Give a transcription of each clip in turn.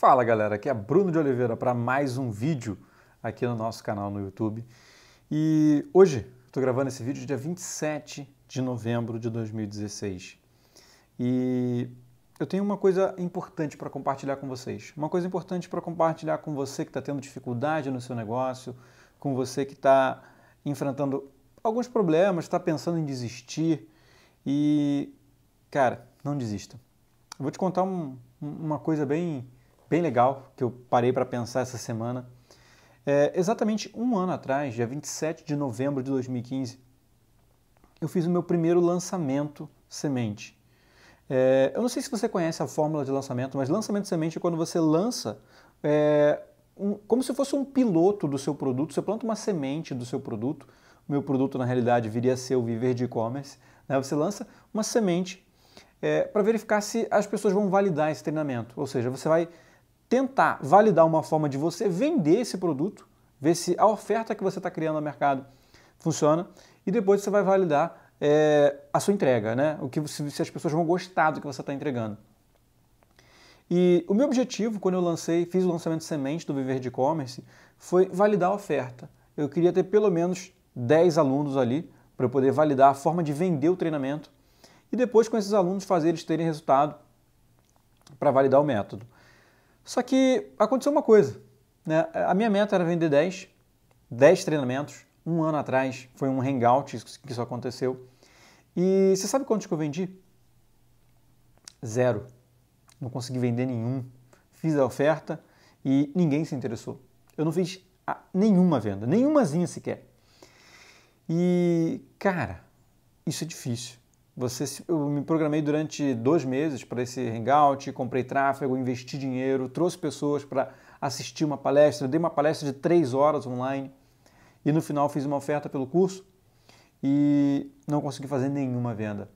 Fala galera, aqui é Bruno de Oliveira para mais um vídeo aqui no nosso canal no YouTube. E hoje estou gravando esse vídeo dia 27 de novembro de 2016. E eu tenho uma coisa importante para compartilhar com vocês. Uma coisa importante para compartilhar com você que está tendo dificuldade no seu negócio, com você que está enfrentando alguns problemas, está pensando em desistir. E, cara, não desista. Eu vou te contar um, uma coisa bem bem legal que eu parei para pensar essa semana. É, exatamente um ano atrás, dia 27 de novembro de 2015, eu fiz o meu primeiro lançamento semente. É, eu não sei se você conhece a fórmula de lançamento, mas lançamento semente é quando você lança é, um, como se fosse um piloto do seu produto, você planta uma semente do seu produto. O meu produto, na realidade, viria a ser o Viver de E-Commerce. Né? Você lança uma semente é, para verificar se as pessoas vão validar esse treinamento. Ou seja, você vai tentar validar uma forma de você vender esse produto, ver se a oferta que você está criando no mercado funciona e depois você vai validar é, a sua entrega, né? O que se as pessoas vão gostar do que você está entregando. E o meu objetivo quando eu lancei, fiz o lançamento de semente do Viver de E-commerce, foi validar a oferta. Eu queria ter pelo menos 10 alunos ali para eu poder validar a forma de vender o treinamento e depois com esses alunos fazer eles terem resultado para validar o método. Só que aconteceu uma coisa. Né? A minha meta era vender 10, 10 treinamentos. Um ano atrás foi um hangout que isso aconteceu. E você sabe quantos que eu vendi? Zero. Não consegui vender nenhum. Fiz a oferta e ninguém se interessou. Eu não fiz nenhuma venda, nenhumazinha sequer. E, cara, isso é difícil. Você, eu me programei durante dois meses para esse hangout, comprei tráfego, investi dinheiro, trouxe pessoas para assistir uma palestra, dei uma palestra de três horas online e no final fiz uma oferta pelo curso e não consegui fazer nenhuma venda.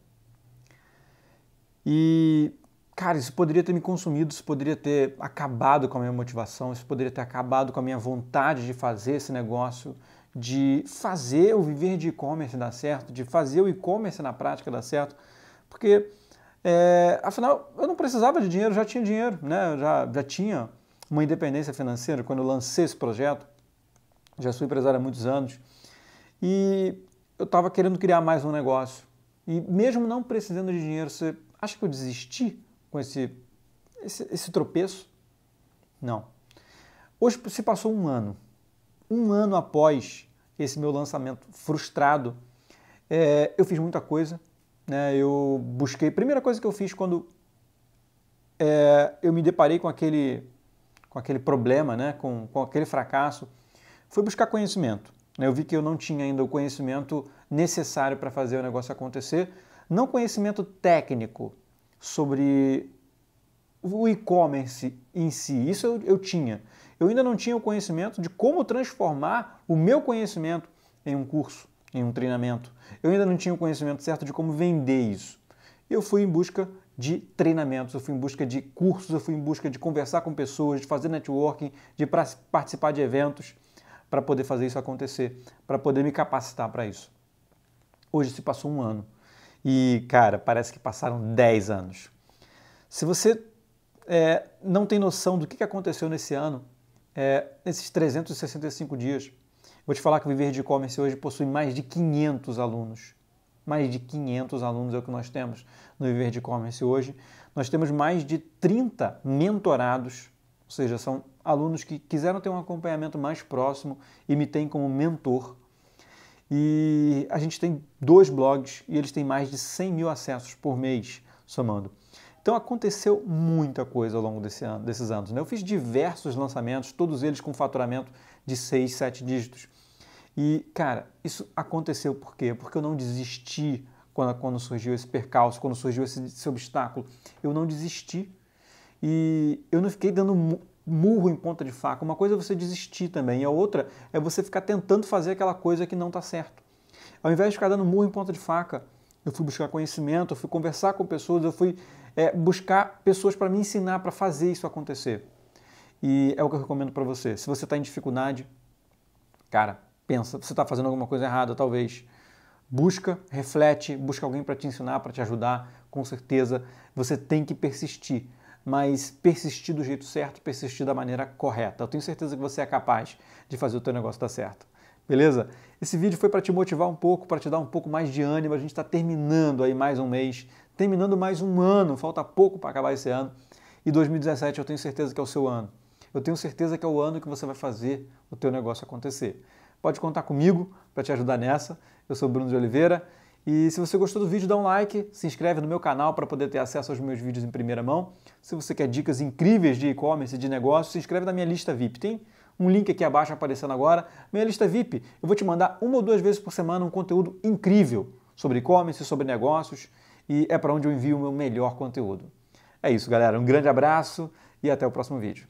E, cara, isso poderia ter me consumido, isso poderia ter acabado com a minha motivação, isso poderia ter acabado com a minha vontade de fazer esse negócio, de fazer o viver de e-commerce dar certo, de fazer o e-commerce na prática dar certo, porque é, afinal eu não precisava de dinheiro, já tinha dinheiro, né? Eu já, já tinha uma independência financeira quando eu lancei esse projeto, já sou empresário há muitos anos e eu estava querendo criar mais um negócio e mesmo não precisando de dinheiro, você acha que eu desisti com esse, esse, esse tropeço? Não. Hoje se passou um ano um ano após esse meu lançamento frustrado, é, eu fiz muita coisa. Né? Eu busquei. Primeira coisa que eu fiz quando é, eu me deparei com aquele, com aquele problema, né? com, com aquele fracasso, foi buscar conhecimento. Né? Eu vi que eu não tinha ainda o conhecimento necessário para fazer o negócio acontecer, não conhecimento técnico sobre o e-commerce em si, isso eu, eu tinha. Eu ainda não tinha o conhecimento de como transformar o meu conhecimento em um curso, em um treinamento. Eu ainda não tinha o conhecimento certo de como vender isso. Eu fui em busca de treinamentos, eu fui em busca de cursos, eu fui em busca de conversar com pessoas, de fazer networking, de participar de eventos para poder fazer isso acontecer, para poder me capacitar para isso. Hoje se passou um ano e, cara, parece que passaram 10 anos. Se você é, não tem noção do que aconteceu nesse ano, é, nesses 365 dias. Vou te falar que o Viver de E-Commerce hoje possui mais de 500 alunos. Mais de 500 alunos é o que nós temos no Viver de E-Commerce hoje. Nós temos mais de 30 mentorados, ou seja, são alunos que quiseram ter um acompanhamento mais próximo e me têm como mentor. E a gente tem dois blogs e eles têm mais de 100 mil acessos por mês, somando. Então aconteceu muita coisa ao longo desse ano, desses anos. Né? Eu fiz diversos lançamentos, todos eles com faturamento de 6, 7 dígitos. E, cara, isso aconteceu por quê? Porque eu não desisti quando, quando surgiu esse percalço, quando surgiu esse, esse obstáculo. Eu não desisti. E eu não fiquei dando murro em ponta de faca. Uma coisa é você desistir também, e a outra é você ficar tentando fazer aquela coisa que não está certo. Ao invés de ficar dando murro em ponta de faca, eu fui buscar conhecimento, eu fui conversar com pessoas, eu fui é, buscar pessoas para me ensinar, para fazer isso acontecer. E é o que eu recomendo para você. Se você está em dificuldade, cara, pensa, você está fazendo alguma coisa errada, talvez. Busca, reflete, busca alguém para te ensinar, para te ajudar. Com certeza você tem que persistir, mas persistir do jeito certo, persistir da maneira correta. Eu tenho certeza que você é capaz de fazer o teu negócio dar certo. Beleza? Esse vídeo foi para te motivar um pouco, para te dar um pouco mais de ânimo. A gente está terminando aí mais um mês, terminando mais um ano, falta pouco para acabar esse ano. E 2017 eu tenho certeza que é o seu ano. Eu tenho certeza que é o ano que você vai fazer o teu negócio acontecer. Pode contar comigo para te ajudar nessa. Eu sou Bruno de Oliveira e se você gostou do vídeo, dá um like, se inscreve no meu canal para poder ter acesso aos meus vídeos em primeira mão. Se você quer dicas incríveis de e-commerce, de negócio, se inscreve na minha lista VIP. Tem um link aqui abaixo aparecendo agora, minha lista VIP. Eu vou te mandar uma ou duas vezes por semana um conteúdo incrível sobre e-commerce, sobre negócios e é para onde eu envio o meu melhor conteúdo. É isso, galera. Um grande abraço e até o próximo vídeo.